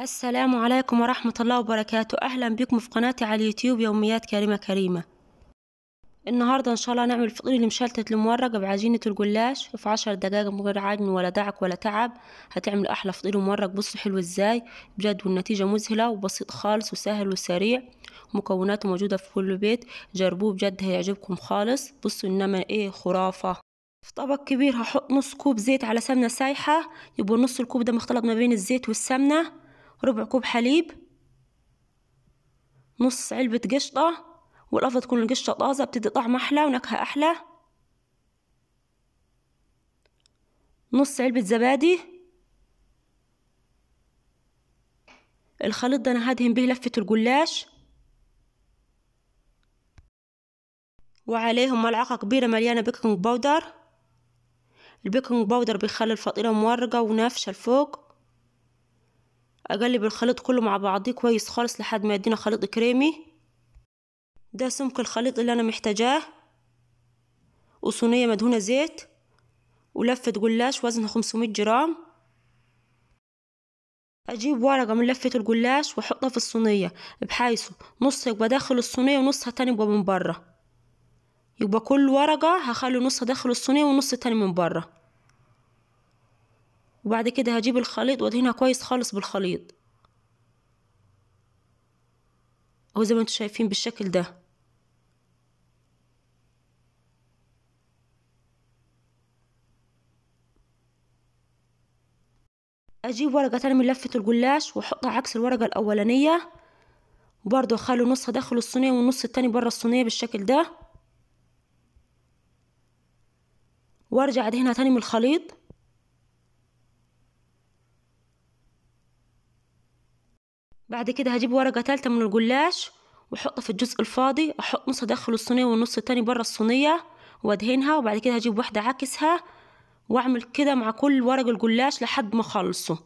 السلام عليكم ورحمة الله وبركاته أهلا بكم في قناتي على اليوتيوب يوميات كريمة كريمة النهاردة إن شاء الله نعمل فطير المشلتت المورق بعجينة الجلاش في عشر دقايق من غير عجن ولا دعك ولا تعب هتعمل أحلى فطير مورق بصوا حلو إزاي بجد والنتيجة مذهلة وبسيط خالص وسهل وسريع مكوناته موجودة في كل بيت جربوه بجد هيعجبكم خالص بصوا إنما إيه خرافة في طبق كبير هحط نص كوب زيت على سمنة سايحة يبقى نص الكوب ده مختلط ما بين الزيت والسمنة ربع كوب حليب نص علبة قشطة والأفضل تكون القشطة طازة بتدي طعم أحلى ونكهة أحلى نص علبة زبادي الخليط ده أنا هدهن به لفة الجلاش وعليهم ملعقة كبيرة مليانة بيكنج باودر البيكنج باودر بيخلي الفطيرة مورقة ونافشة لفوق اقلب الخليط كله مع بعضيه كويس خالص لحد ما يدينا خليط كريمي ده سمك الخليط اللي انا محتاجاه وصينيه مدهونه زيت ولفه جلاش وزنها 500 جرام اجيب ورقه من لفه الجلاش واحطها في الصينيه بحيث نص يبقى داخل الصينيه ونصها تاني يبقى من بره يبقى كل ورقه هخلي نصها داخل الصينيه ونص تاني من بره وبعد كده هجيب الخليط وادهنها كويس خالص بالخليط اهو زي ما انتم شايفين بالشكل ده اجيب ورقه تانية من لفه الجلاش واحطها عكس الورقه الاولانيه وبرضه اخلي نصها داخل الصينيه والنص التاني بره الصينيه بالشكل ده وارجع ادهنها تاني من الخليط بعد كده هجيب ورقة تالتة من الجلاش واحطها في الجزء الفاضي احط نص داخل الصينية والنص التاني برا الصينية وادهنها وبعد كده هجيب واحدة عكسها واعمل كده مع كل ورق الجلاش لحد ما اخلصه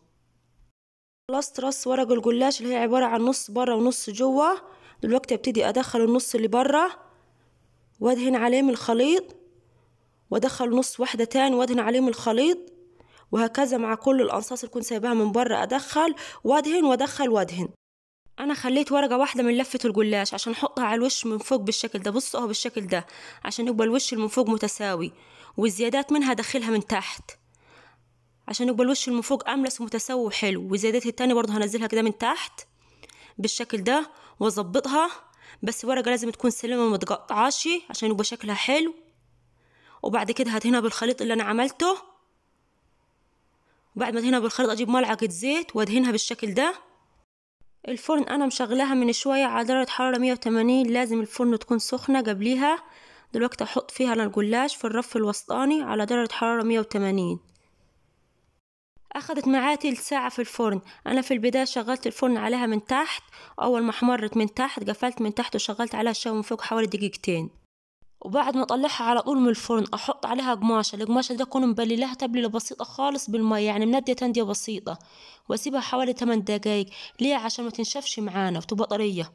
خلصت رص ورق الجلاش اللي هي عبارة عن نص برا ونص جوا دلوقتي ابتدي ادخل النص اللي برا وادهن عليه من الخليط وادخل نص واحدة تاني وادهن عليه من الخليط وهكذا مع كل الأنصاص اللي كنت سايباها من بره أدخل وأدهن وأدخل وأدهن انا خليت ورقه واحده من لفه الجلاش عشان احطها على الوش من فوق بالشكل ده بصوا اهو بالشكل ده عشان يبقى الوش اللي من فوق متساوي والزيادات منها ادخلها من تحت عشان يبقى الوش اللي من فوق املس ومتساوي وحلو والزيادات التانية برضه هنزلها كده من تحت بالشكل ده واظبطها بس ورقه لازم تكون سليمه متقطعاش عشان يبقى شكلها حلو وبعد كده هدهنها بالخليط اللي انا عملته وبعد ما ادهنها بالخليط اجيب ملعقه زيت وادهنها بالشكل ده الفرن انا مشغلاها من شويه على درجه حراره 180 لازم الفرن تكون سخنه قبليها دلوقتي احط فيها انا الجلاش في الرف الوسطاني على درجه حراره 180 اخدت معايا تلت ساعه في الفرن انا في البدايه شغلت الفرن عليها من تحت اول ما احمرت من تحت قفلت من تحت وشغلت عليها الشاي من فوق حوالي دقيقتين وبعد ما اطلعها على طول من الفرن احط عليها قماشة القماشة دي اكون مبللها تبليلة بسيطة خالص بالماء يعني مندية تندية بسيطة واسيبها حوالي 8 دقايق ليه عشان ما تنشفش معانا وتبقى طرية